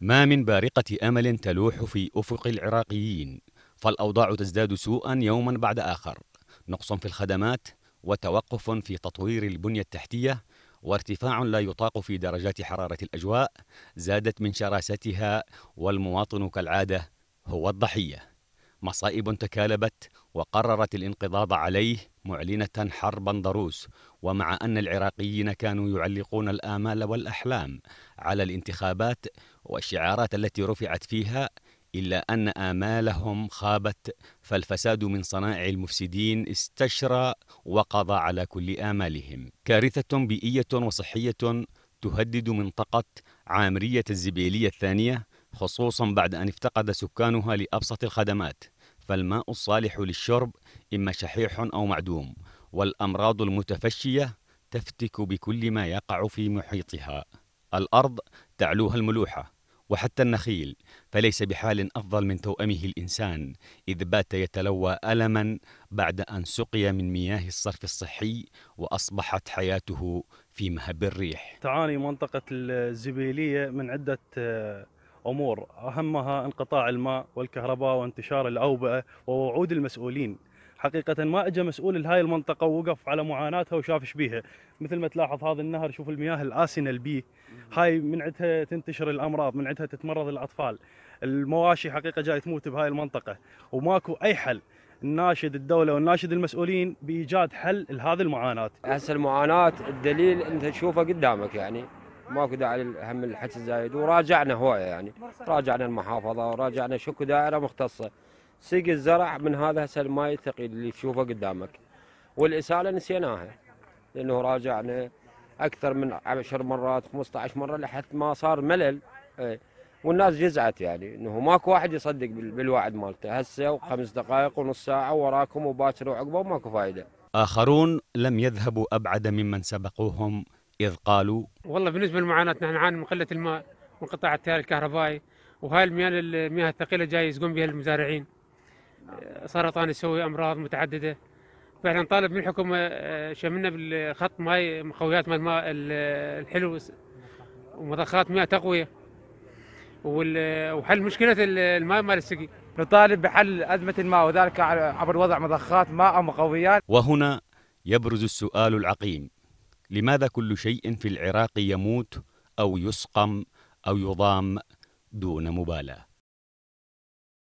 ما من بارقة أمل تلوح في أفق العراقيين فالأوضاع تزداد سوءا يوما بعد آخر نقص في الخدمات وتوقف في تطوير البنية التحتية وارتفاع لا يطاق في درجات حرارة الأجواء زادت من شراستها والمواطن كالعادة هو الضحية مصائب تكالبت وقررت الانقضاض عليه معلنة حربا ضروس ومع أن العراقيين كانوا يعلقون الآمال والأحلام على الانتخابات والشعارات التي رفعت فيها إلا أن آمالهم خابت فالفساد من صنائع المفسدين استشرى وقضى على كل آمالهم كارثة بيئية وصحية تهدد منطقة عامرية الزبيلية الثانية خصوصا بعد أن افتقد سكانها لأبسط الخدمات فالماء الصالح للشرب إما شحيح أو معدوم والأمراض المتفشية تفتك بكل ما يقع في محيطها الأرض تعلوها الملوحة وحتى النخيل فليس بحال أفضل من توأمه الإنسان إذ بات يتلوى ألما بعد أن سقي من مياه الصرف الصحي وأصبحت حياته في مهب الريح تعاني منطقة الزبيلية من عدة آه، أمور أهمها انقطاع الماء والكهرباء وانتشار الأوبئة ووعود المسؤولين حقيقة ما اجى مسؤول لهاي المنطقة ووقف على معاناتها وشاف ايش بيها، مثل ما تلاحظ هذا النهر شوف المياه الآسنة البي هاي من عندها تنتشر الأمراض، من عندها تتمرض الأطفال، المواشي حقيقة جاي تموت بهاي المنطقة، وماكو أي حل، ناشد الدولة وناشد المسؤولين بإيجاد حل لهذه المعاناة. هسه المعاناة الدليل أنت تشوفه قدامك يعني، ماكو داعي هم الحكي الزايد وراجعنا هوايه يعني راجعنا المحافظه وراجعنا شكو دائره مختصه سيق الزرع من هذا هسه الماي الثقيل اللي تشوفه قدامك والاساله نسيناها لانه راجعنا اكثر من 10 مرات 15 مره لحد ما صار ملل إيه. والناس جزعت يعني انه ماكو واحد يصدق بالوعد مالته هسه وخمس دقائق ونص ساعه وراكم وباكر وعقبه وماكو فائده. اخرون لم يذهبوا ابعد ممن سبقوهم إذ قالوا والله بالنسبة للمعاناة نحن نعاني من قلة الماء وانقطاع التيار الكهربائي وهاي المياه المياه الثقيلة جاي يسقون بها المزارعين سرطان يسوي أمراض متعددة فاحنا نطالب من الحكومة آه، شملنا بالخط ماي مخويات ماي الماء الحلو ومضخات مياه تقوية وحل مشكلة الماء مال السقي نطالب بحل أزمة الماء وذلك عبر وضع مضخات ماء ومقويات وهنا يبرز السؤال العقيم لماذا كل شيء في العراق يموت أو يسقم أو يضام دون مبالاه